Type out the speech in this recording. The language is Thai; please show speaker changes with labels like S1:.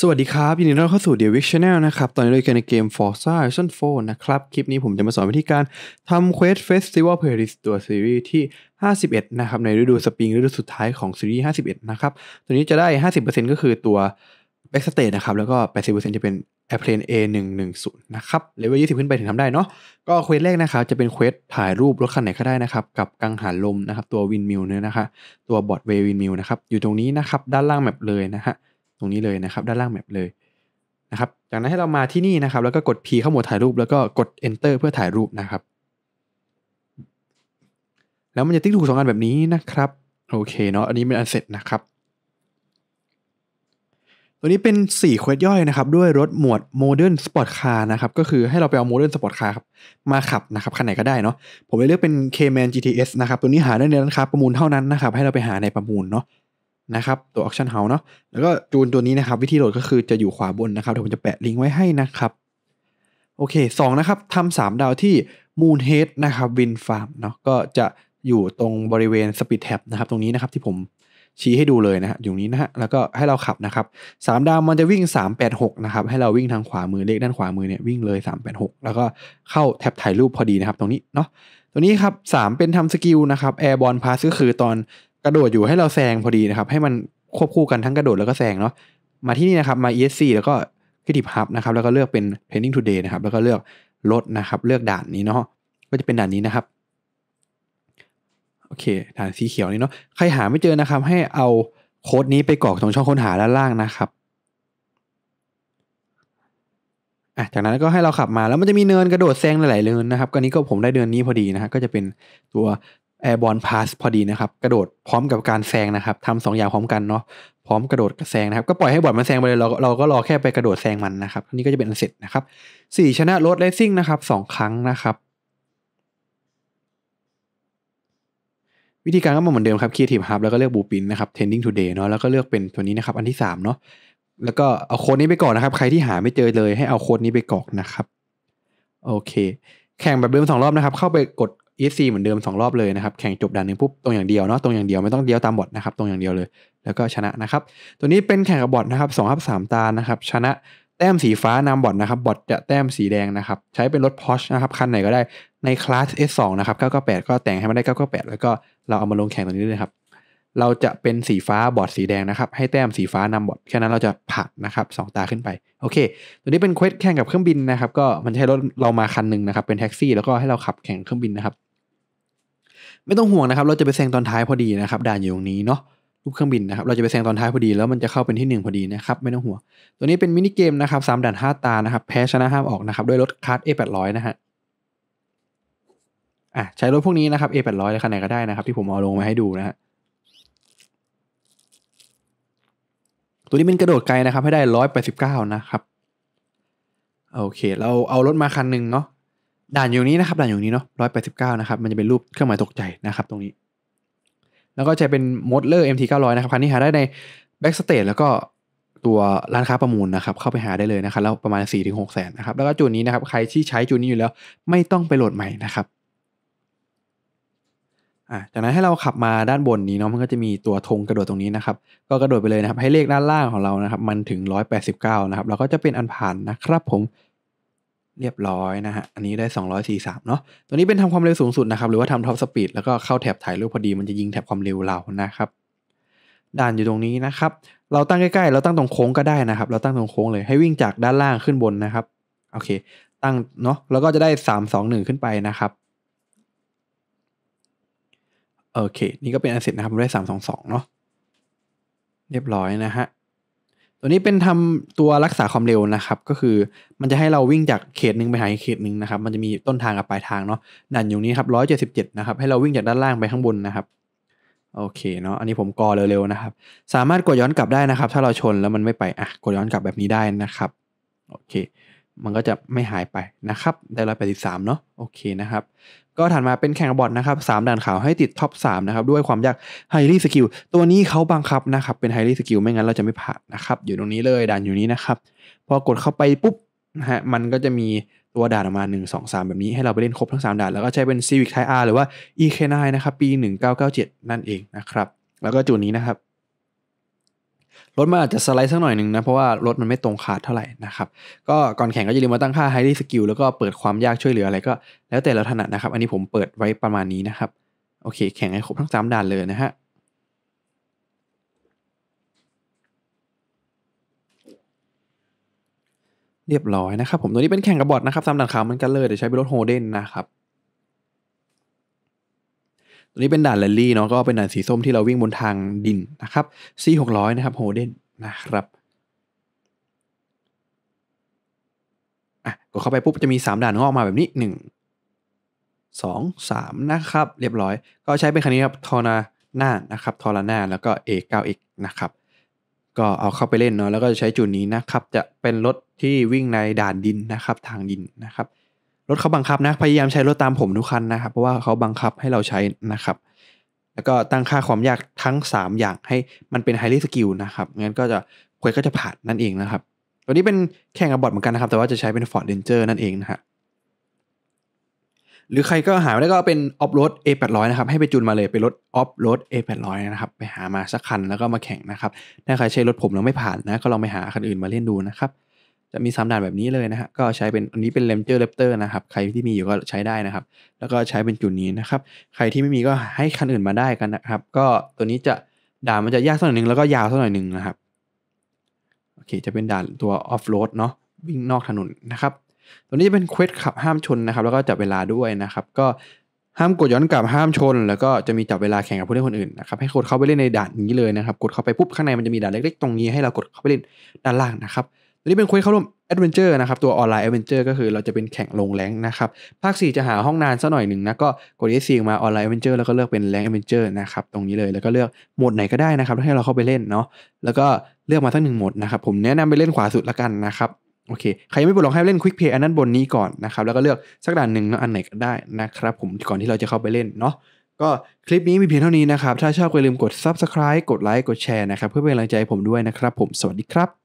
S1: สวัสดีครับ ยินดีต้อนรับเข้าสู่ The Week Channel นะครับ ตอนนี้เราอยู่ในเกม Forza Horizon 4 นะครับ คลิปนี้ผมจะมาสอนวิธีการทำ Quest Festival Playlist ตัวซีรีส์ที่ 51 นะครับ ในฤดูสปริงฤดูสุดท้ายของซีรีส์ 51 นะครับ ตัวนี้จะได้ 50%ก็คือตัว Back Stage นะครับ แล้วก็ 80%จะเป็น Airplane A110 นะครับเลเวล20 ขึ้นไปถึงทำได้เนาะก็เควสแรกนะครับ จะเป็นเควสถ่ายรูปรถคันไหนก็ได้นะครับกับกังหันลมนะครับตัววินมิลเนี่ยนะคะ ตัวบอร์ดเวย์วินมิลนะครับอยู่ตรงนี้นะครับด้านล่างแมปเลยนะฮะตรงนี้เลยนะครับด้านล่างแมปเลยนะครับจากนั้นให้เรามาที่นี่นะครับ แล้วก็กด P เข้าโหมดถ่ายรูป แล้วก็กด Enter เพื่อถ่ายรูปนะครับแล้วมันจะติ๊กถูกสองอันแบบนี้นะครับ โอเคเนาะอันนี้เป็นอันเสร็จนะครับ ตัวนี้เป็น 4เควสย่อยนะครับ ด้วยรถหมวด Modern Sport Car นะครับก็คือให้เราไปเอา Modern Sport Car ครับมาขับนะครับคันไหนก็ได้เนาะผมเลยเลือกเป็น K-Man GTS นะครับตัวนี้หาได้ในร้านค้าประมูลเท่านั้นนะครับให้เราไปหาในประมูลเนาะนะครับตัว auction house เนาะแล้วก็จูนตัวนี้นะครับวิธีโหลดก็คือจะอยู่ขวาบนนะครับเดี๋ยวผมจะแปะลิงก์ไว้ให้นะครับ โอเค2นะครับทำสามดาวที่ Moonhead นะครับ WinFarm เนาะก็จะอยู่ตรงบริเวณ Speed Tab นะครับตรงนี้นะครับที่ผมชี้ให้ดูเลยนะฮะอยู่นี้นะฮะแล้วก็ให้เราขับนะครับ3ดาวมันจะวิ่ง386นะครับ ให้เราวิ่งทางขวามือเลขด้านขวามือเนี่ยวิ่งเลย386แล้วก็เข้าแท็บถ่ายรูปพอดีนะครับ ตรงนี้เนาะตัวนี้ครับ3เป็นทำสกิลนะครับแอร์บอลพาสก็คือตอนกระโดดอยู่ให้เราแซงพอดีนะครับ ให้มันควบคู่กันทั้งกระโดด แล้วก็แซงเนาะมาที่นี่นะครับมา ESC แล้วก็คลิปฮับนะครับแล้วก็เลือกเป็น p a i n t i n g Today นะครับแล้วก็เลือกรถนะครับ เลือกด่านนี้เนาะก็จะเป็นด่านนี้นะครับ โอเค ด่านสีเขียวนี้เนาะใครหาไม่เจอนะครับให้เอาโค้ดนี้ไปกรอกตรงช่องค้นหาด้านล่างนะครับอ่ะจากนั้นก็ให้เราขับมาแล้วมันจะมีเนินกระโดดแซงหลายๆเนินนะครับก็นนี้ก็ผมได้เดือนนี้พอดีนะฮะก็จะเป็นตัวแอร์บอลพาสพอดีนะครับ กระโดดพร้อมกับการแซงนะครับทำสองอย่างพร้อมกันเนาะพร้อมกระโดดกระแซงนะครับ ก็ปล่อยให้บอลมันแซงไปเลยเราเราก็รอแค่ไปกระโดดแซงมันนะครับนี่ก็จะเป็นอันเสร็จนะครับสี่ชนะรถเลสซิ่งนะครับสองครั้งนะครับ วิธีการก็มาเหมือนเดิมครับคีย์ทีฟฮับแล้วก็เลือกบูปินนะครับเทนดิ้งทูเดย์เนาะแล้วก็เลือกเป็นตัวนี้นะครับอันที่3เนาะแล้วก็เอาโค้ดนี้ไปก่อนนะครับ ใครที่หาไม่เจอเลย ให้เอาโค้ดนี้ไปกรอกนะครับโอเค แข่งแบบเดิมสองรอบนะครับ เข้าไปกดสซีเหมือนเดิม2รอบเลยนะครับแข่งจบด่านหนึ่งปุ๊บตรงอย่างเดียวเนาะตรงอย่างเดียวไม่ต้องเดียวตามบอดนะครับตรงอย่างเดียวเลย แล้วก็ชนะนะครับตัวนี้เป็นแข่งกับบอดนะครับสองทับสามตานะครับชนะแต้มสีฟ้านำบอดนะครับบอดจะแต้มสีแดงนะครับใช้เป็นรถพอชนะครับคันไหนก็ได้ในคลาส S2 นะครับ998ก็แต่งให้มันได้998แล้วก็เราเอามาลงแข่งตัวนี้เลยครับเราจะเป็นสีฟ้าบอร์ดสีแดงนะครับ ให้แต้มสีฟ้านำบอร์ดแค่นั้นเราจะผ่านนะครับสตาขึ้นไปโอเค ตัวนี้เป็นเควสแข่งกับเครื่องบินนะครับ ก็มันใช้รถเรามาคันหนึ่งนะครับ เป็นแท็กซี่ แล้วก็ให้เราขับแข่งเครื่องบินนะครับ ไม่ต้องห่วงนะครับ เราจะไปแซงตอนท้ายพอดีนะครับ ด่านอยู่ตรงนี้เนาะรูปเครื่องบินนะครับ เราจะไปแซงตอนท้ายพอดี แล้วมันจะเข้าเป็นที่1พอดีนะครับไม่ต้องห่วงตัวนี้เป็นมินิเกมนะครับสด่าน5ตานะครับแพ้ชนะห้ามออกนะครับด้วยรถคาร์ด A800 นะฮะอ่ะใช้รถพวกนี้นะครับ A800 เลยคันไหนก็ได้นะครับ ที่ผมเอาลงมาให้ดูนะฮะตัวนี้เป็นกระโดดไกลนะครับให้ได้ร้อยแปดสิบเก้านะครับ โอเคเราเอารถมาคันหนึ่งเนาะด่านอยู่นี้นะครับด่านอยู่นี้เนาะร้อยแปดสิบเก้านะครับ มันจะเป็นรูปเครื่องหมายตกใจนะครับ ตรงนี้ แล้วก็จะเป็นมดเลอร์ MT 900นะครับคันนี้หาได้ในแบ็กสเตจแล้วก็ตัวร้านค้าประมูลนะครับ เข้าไปหาได้เลยนะครับแล้วประมาณ4ี่ถึงหกแสนนะครับแล้วก็จุดนี้นะครับ ใครที่ใช้จุดนี้อยู่แล้วไม่ต้องไปโหลดใหม่นะครับอ่ะจากนั้นให้เราขับมาด้านบนนี้เนาะมันก็จะมีตัวธงกระโดดตรงนี้นะครับ ก็กระโดดไปเลยนะครับ ให้เลขด้านล่างของเรานะครับ มันถึง 189 นะครับ เราก็จะเป็นอันผ่านนะครับ ผมเรียบร้อยนะฮะอันนี้ได้243เนาะตัวนี้เป็นทำความเร็วสูงสุดนะครับ หรือว่าทำท็อปสปีดแล้วก็เข้าแถบถ่ายรูปพอดี มันจะยิงแถบความเร็วเรานะครับด่านอยู่ตรงนี้นะครับ เราตั้งใกล้ๆเราตั้งตรงโค้งก็ได้นะครับเราตั้งตรงโค้งเลย ให้วิ่งจากด้านล่างขึ้นบนนะครับโอเค ตั้งเนาะแล้วก็จะได้ 3 2 1ขึ้นไปนะครับโอเค นี่ก็เป็นอเสร็จนะครับด้อง322 เนาะ เรียบร้อยนะฮะ ตัวนี้เป็นทำตัวรักษาความเร็วนะครับ ก็คือมันจะให้เราวิ่งจากเขตหนึ่งไปหาเขตหนึ่งนะครับ มันจะมีต้นทางกับปลายทางเนาะดันอยู่นี้ครับร้อยเจ็ดสิบเจ็ดนะครับ ให้เราวิ่งจากด้านล่างไปข้างบนนะครับ โอเคเนาะ อันนี้ผมกอเร็วๆนะครับ สามารถกดย้อนกลับได้นะครับ ถ้าเราชนแล้วมันไม่ไป อ่ะ กดย้อนกลับแบบนี้ได้นะครับ โอเคมันก็จะไม่หายไปนะครับได้ร้อยแปดสิบสามเนาะโอเคนะครับ ก็ถัดมาเป็นแข่งบอลนะครับสามด่านขาวให้ติดท็อปสามนะครับ ด้วยความยากไฮรี่สกิลตัวนี้เขาบังคับนะครับ เป็นไฮรี่สกิลไม่งั้นเราจะไม่ผ่านนะครับอยู่ตรงนี้เลยด่านอยู่นี้นะครับ พอกดเข้าไปปุ๊บนะฮะมันก็จะมีตัวด่านออกมา1 2 3 แบบนี้ให้เราไปเล่นครบทั้ง 3ด่าน แล้วก็ใช้เป็น Civic Type R หรือว่า EK9 นะครับปี 1997 นั่นเองนะครับ แล้วก็จุดนี้นะครับรถมันอาจจะสไลด์สักหน่อยหนึ่งนะเพราะว่ารถมันไม่ตรงขาดเท่าไหร่นะครับ ก็ก่อนแข่งก็อย่าลืมมาตั้งค่าไฮดี l สกิลแล้วก็เปิดความยากช่วยเหลืออะไรก็แล้วแต่เราถนัดนะครับอันนี้ผมเปิดไว้ประมาณนี้นะครับโอเค แข่งให้ครบทั้งสามด่านเลยนะฮะเรียบร้อยนะครับผมตัวนี้เป็นแข่งกับบอทนะครับสามด่านขาวเหมือนกันเลยเดี๋ยวใช้เป็นรถโฮเดนนะครับตัวนี้เป็นด่านแรลลี่เนาะก็เป็นด่านสีส้มที่เราวิ่งบนทางดินนะครับ C 6 0 0นะครับโฮเดนนะครับอ่ะกดเข้าไปปุ๊บจะมี 3 ด่านงอกมาแบบนี้ 1 2 3 นะครับ เรียบร้อยก็ใช้เป็นคันนี้ครับ ทอร์นาหน้านะครับทอร์นาหน้าแล้วก็ A9X นะครับ ก็เอาเข้าไปเล่นเนาะแล้วก็จะใช้จุดนี้นะครับ จะเป็นรถที่วิ่งในด่านดินนะครับทางดินนะครับรถเขาบังคับนะพยายามใช้รถตามผมทุกคันนะครับ เพราะว่าเขาบังคับให้เราใช้นะครับ แล้วก็ตั้งค่าความยากทั้ง 3 อย่างให้มันเป็นไฮ g ลสกิลนะครับงั้นก็จะควยก็จะผ่านนั่นเองนะครับ ตัวนี้เป็นแข่งกับบอทเหมือนกันนะครับ แต่ว่าจะใช้เป็น Ford Ranger นั่นเองนะฮะหรือใครก็หาได้ก็เป็นออฟโรด A800 นะครับให้ไปจูนมาเลยไปรถออฟโรด A800 นะครับไปหามาสักคันแล้วก็มาแข่งนะครับถ้าใครใช้รถผมแล้วไม่ผ่านนะ ก็ลองไปหาคันอื่นมาเล่นดูนะครับจะมี 3ด่านแบบนี้เลยนะฮะก็ใช้เป็นอันนี้เป็นเลมเจอร์เลปเตอร์นะครับ ใครที่มีอยู่ก็ใช้ได้นะครับ แล้วก็ใช้เป็นจุดนี้นะครับ ใครที่ไม่มีก็ให้คันอื่นมาได้กันนะครับ ก็ตัวนี้จะด่านมันจะยากสักหน่อยหนึ่งแล้วก็ยาวสักหน่อยหนึ่งนะครับ โอเค จะเป็นด่านตัวออฟโรดเนาะ วิ่งนอกถนนนะครับ ตัวนี้จะเป็นเควสขับห้ามชนนะครับ แล้วก็จับเวลาด้วยนะครับ ก็ห้ามกดย้อนกลับห้ามชน แล้วก็จะมีจับเวลาแข่งกับผู้เล่นคนอื่นนะครับ ให้กดเข้าไปเล่นในด่านนี้เลยนะครับ กดเข้าไปปุ๊บข้างในมันจะมีด่านเล็ก ๆตรงนี้ให้เรากดเข้าไปเล่นด้านล่างนะครับตัวนี้เป็นควยเข้าร่วมแอดเวนเจอร์นะครับตัวออนไลน์แอดเวนเจอร์ก็คือเราจะเป็นแข่งลงแรงนะครับภาค4จะหาห้องนานักหน่อยหนึ่งนะก็กดอซีมาออนไลน์แอดเวนเจอร์แล้วก็เลือกเป็นแรงแอดเวนเจอร์นะครับตรงนี้เลยแล้วก็เลือกโหมดไหนก็ได้นะครับให้เราเข้าไปเล่นเนาะแล้วก็เลือกมาทั้งหนึ่งโหมดนะครับผมแนะนำไปเล่นขวาสุดละกันนะครับโอเคใครยังไม่ปลดลองให้เล่นควิกเพย์อันนั้นบนนี้ก่อนนะครับแล้วก็เลือกสักด่านหนึ่งเนาะอันไหนก็ได้นะครับผมก่อนที่เราจะเข้าไปเล่นเนาะก็คลิปนี้มีเพียงเท่านี้นะครับถ้าชอบอย่าลืมกด Subscribe กดไลค์กดแชร์นะครับเพื่อเป็นกำลังใจผมด้วยนะครับ ผมสวัสดีครับ